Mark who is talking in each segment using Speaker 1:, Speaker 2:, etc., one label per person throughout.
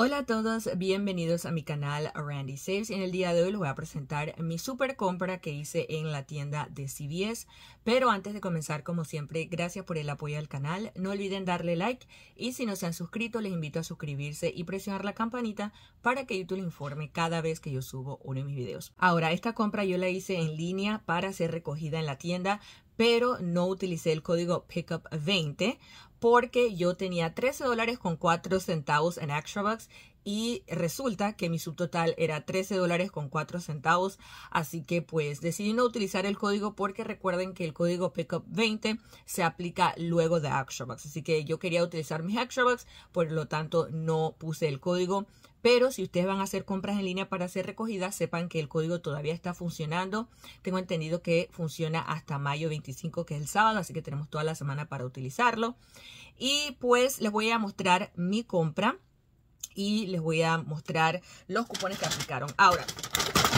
Speaker 1: Hola a todos, bienvenidos a mi canal Randy Saves. En el día de hoy les voy a presentar mi super compra que hice en la tienda de CVS. Pero antes de comenzar, como siempre, gracias por el apoyo al canal. No olviden darle like y si no se han suscrito, les invito a suscribirse y presionar la campanita para que YouTube le informe cada vez que yo subo uno de mis videos. Ahora, esta compra yo la hice en línea para ser recogida en la tienda, pero no utilicé el código Pickup 20 porque yo tenía 13 dólares con 4 centavos en ExtraBucks y resulta que mi subtotal era 13 dólares con 4 centavos, así que pues decidí no utilizar el código porque recuerden que el código Pickup 20 se aplica luego de ExtraBucks, así que yo quería utilizar mis ExtraBucks, por lo tanto no puse el código, pero si ustedes van a hacer compras en línea para hacer recogidas, sepan que el código todavía está funcionando. Tengo entendido que funciona hasta mayo 25, que es el sábado, así que tenemos toda la semana para utilizarlo. Y pues les voy a mostrar mi compra y les voy a mostrar los cupones que aplicaron. Ahora,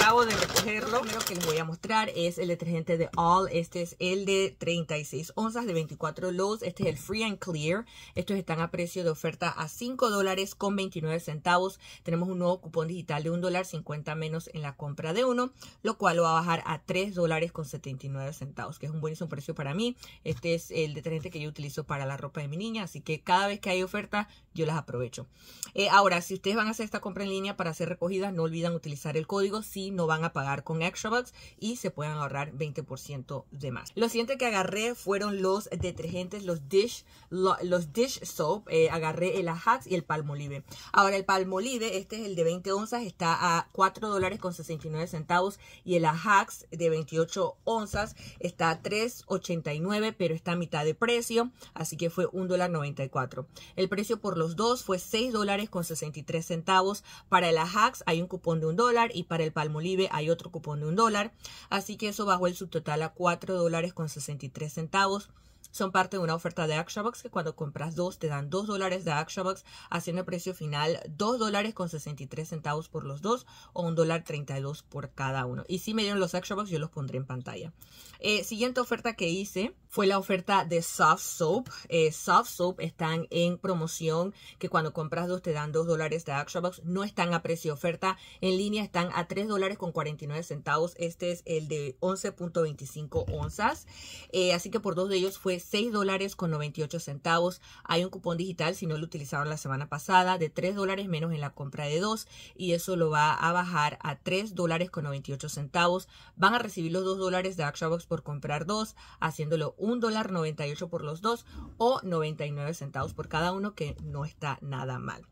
Speaker 1: acabo de recogerlo. Lo primero que les voy a mostrar es el detergente de All. Este es el de 36 onzas de 24 lows. Este es el Free and Clear. Estos están a precio de oferta a 5 dólares con 29 centavos. Tenemos un nuevo cupón digital de $1.50 dólar 50 menos en la compra de uno, lo cual lo va a bajar a $3.79. dólares con 79 centavos, que es un buenísimo precio para mí. Este es el detergente que yo utilizo para la ropa de mi niña, así que cada vez que hay oferta, yo las aprovecho. Eh, ahora, si ustedes van a hacer esta compra en línea para hacer recogidas, no olviden utilizar el código si no van a pagar con ExtraBucks y se pueden ahorrar 20% de más. Lo siguiente que agarré fueron los detergentes, los dish, los dish soap. Eh, agarré el Ajax y el Palmolive. Ahora el Palmolive, este es el de 20 onzas, está a 4 dólares con 69 centavos y el Ajax de 28 onzas está a 3.89 pero está a mitad de precio, así que fue 1 dólar 94. El precio por los dos fue 6 dólares con 63 centavos. Para el Ajax hay un cupón de 1 dólar y para el Palmolive hay otro cupón de un dólar, así que eso bajó el subtotal a cuatro dólares con 63 centavos son parte de una oferta de Box, que cuando compras dos te dan dos dólares de Box haciendo precio final dos dólares con 63 centavos por los dos o un dólar 32 por cada uno. Y si me dieron los ActionBox yo los pondré en pantalla. Eh, siguiente oferta que hice fue la oferta de Soft Soap. Eh, soft Soap están en promoción que cuando compras dos te dan dos dólares de ActionBox. No están a precio oferta. En línea están a tres dólares con 49 centavos. Este es el de 11.25 onzas. Eh, así que por dos de ellos fue 6 dólares con 98 centavos. Hay un cupón digital, si no lo utilizaron la semana pasada, de 3 dólares menos en la compra de 2 y eso lo va a bajar a 3 dólares con 98 centavos. Van a recibir los 2 dólares de ActionBox por comprar 2, haciéndolo 1 dólar 98 por los 2 o 99 centavos por cada uno, que no está nada mal.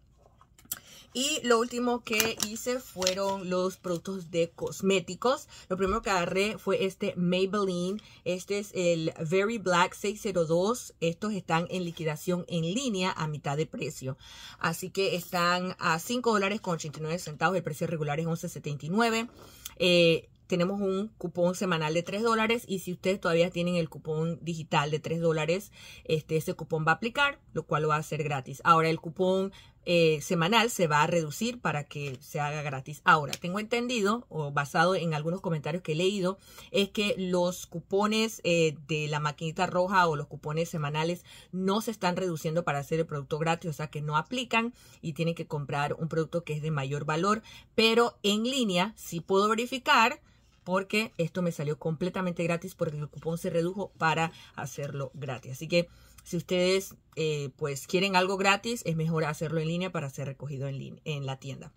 Speaker 1: Y lo último que hice fueron los productos de cosméticos. Lo primero que agarré fue este Maybelline. Este es el Very Black 602. Estos están en liquidación en línea a mitad de precio. Así que están a 5 dólares con centavos. El precio regular es 11.79. Eh, tenemos un cupón semanal de 3 dólares y si ustedes todavía tienen el cupón digital de 3 dólares, este, ese cupón va a aplicar, lo cual lo va a hacer gratis. Ahora el cupón eh, semanal se va a reducir para que se haga gratis. Ahora, tengo entendido, o basado en algunos comentarios que he leído, es que los cupones eh, de la maquinita roja o los cupones semanales no se están reduciendo para hacer el producto gratis, o sea que no aplican y tienen que comprar un producto que es de mayor valor, pero en línea sí puedo verificar porque esto me salió completamente gratis porque el cupón se redujo para hacerlo gratis. Así que si ustedes eh, pues quieren algo gratis, es mejor hacerlo en línea para ser recogido en, en la tienda.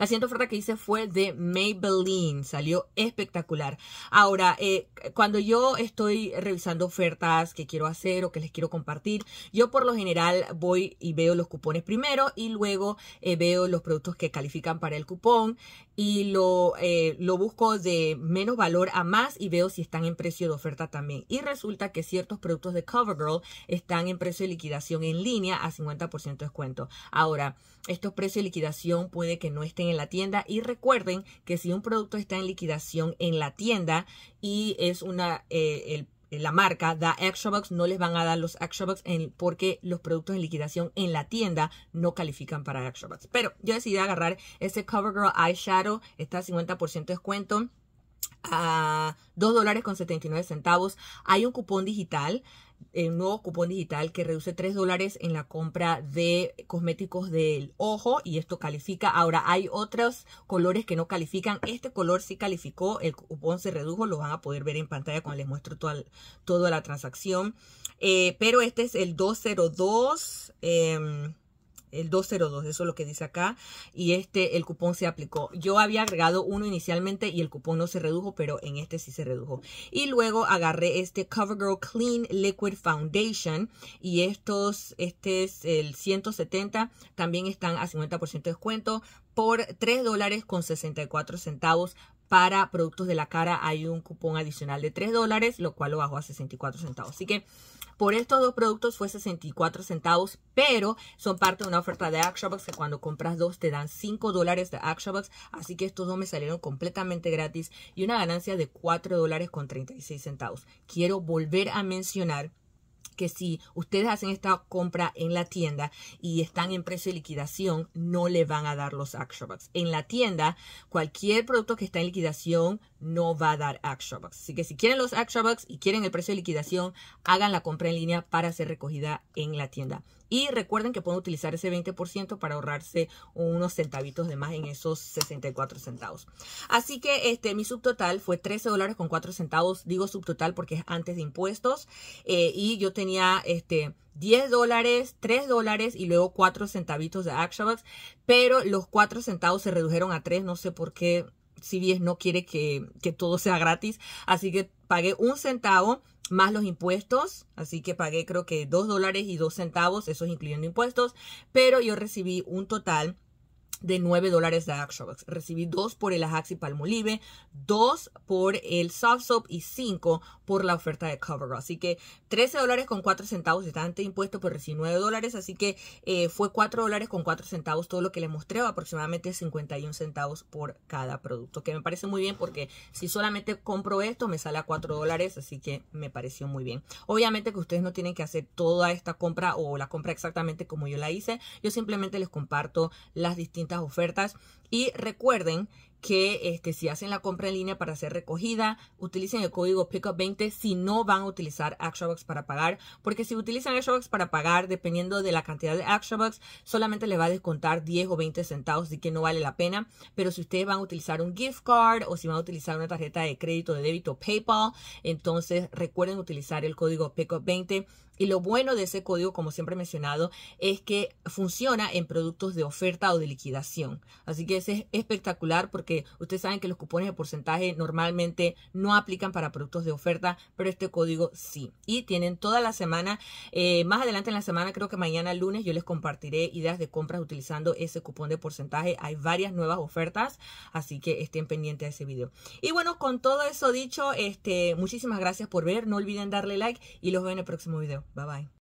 Speaker 1: La siguiente oferta que hice fue de Maybelline, salió espectacular. Ahora, eh, cuando yo estoy revisando ofertas que quiero hacer o que les quiero compartir, yo por lo general voy y veo los cupones primero y luego eh, veo los productos que califican para el cupón y lo, eh, lo busco de menos valor a más y veo si están en precio de oferta también. Y resulta que ciertos productos de CoverGirl están en precio de liquidación en línea a 50% de descuento. Ahora, estos precios de liquidación puede que no estén en la tienda y recuerden que si un producto está en liquidación en la tienda y es una eh, la marca da extra box no les van a dar los extra bucks porque los productos en liquidación en la tienda no califican para extra box pero yo decidí agarrar ese CoverGirl Eyeshadow está a 50% de descuento a 2 dólares con 79 centavos. Hay un cupón digital, un nuevo cupón digital que reduce 3 dólares en la compra de cosméticos del ojo y esto califica. Ahora hay otros colores que no califican. Este color sí calificó, el cupón se redujo, lo van a poder ver en pantalla cuando les muestro toda, toda la transacción. Eh, pero este es el 202 el 202, eso es lo que dice acá, y este, el cupón se aplicó. Yo había agregado uno inicialmente y el cupón no se redujo, pero en este sí se redujo. Y luego agarré este CoverGirl Clean Liquid Foundation y estos, este es el 170, también están a 50% de descuento por $3.64. dólares con 64 centavos para productos de la cara hay un cupón adicional de 3 dólares, lo cual lo bajó a 64 centavos. Así que por estos dos productos fue 64 centavos, pero son parte de una oferta de ActionBox que cuando compras dos te dan 5 dólares de ActionBox. Así que estos dos me salieron completamente gratis y una ganancia de 4 dólares con 36 centavos. Quiero volver a mencionar que si ustedes hacen esta compra en la tienda y están en precio de liquidación, no le van a dar los bucks. En la tienda, cualquier producto que está en liquidación no va a dar extra bucks. Así que si quieren los extra bucks y quieren el precio de liquidación, hagan la compra en línea para ser recogida en la tienda. Y recuerden que pueden utilizar ese 20% para ahorrarse unos centavitos de más en esos 64 centavos. Así que este, mi subtotal fue 13 dólares con 4 centavos. Digo subtotal porque es antes de impuestos. Eh, y yo tenía este, 10 dólares, 3 dólares y luego 4 centavitos de extra bucks. Pero los 4 centavos se redujeron a 3. No sé por qué bien no quiere que, que todo sea gratis, así que pagué un centavo más los impuestos, así que pagué creo que dos dólares y dos centavos, eso es incluyendo impuestos, pero yo recibí un total de 9 dólares de Axobox. Recibí 2 por el Ajax y Palmolive, 2 por el Soft Soap y 5 por la oferta de Cover. Así que 13 dólares con 4 centavos de ante impuesto, pero recibí 9 dólares. Así que eh, fue 4 dólares con 4 centavos todo lo que les mostré, aproximadamente 51 centavos por cada producto. Que me parece muy bien porque si solamente compro esto me sale a 4 dólares, así que me pareció muy bien. Obviamente que ustedes no tienen que hacer toda esta compra o la compra exactamente como yo la hice. Yo simplemente les comparto las distintas ofertas y recuerden que este, si hacen la compra en línea para ser recogida, utilicen el código PICKUP20 si no van a utilizar ActionBox para pagar, porque si utilizan ActionBox para pagar, dependiendo de la cantidad de ActionBox, solamente les va a descontar 10 o 20 centavos, así que no vale la pena. Pero si ustedes van a utilizar un gift card o si van a utilizar una tarjeta de crédito, de débito, PayPal, entonces recuerden utilizar el código PICKUP20 y lo bueno de ese código, como siempre he mencionado, es que funciona en productos de oferta o de liquidación. Así que ese es espectacular porque ustedes saben que los cupones de porcentaje normalmente no aplican para productos de oferta, pero este código sí. Y tienen toda la semana, eh, más adelante en la semana, creo que mañana lunes, yo les compartiré ideas de compras utilizando ese cupón de porcentaje. Hay varias nuevas ofertas, así que estén pendientes de ese video. Y bueno, con todo eso dicho, este, muchísimas gracias por ver. No olviden darle like y los veo en el próximo video. Bye bye.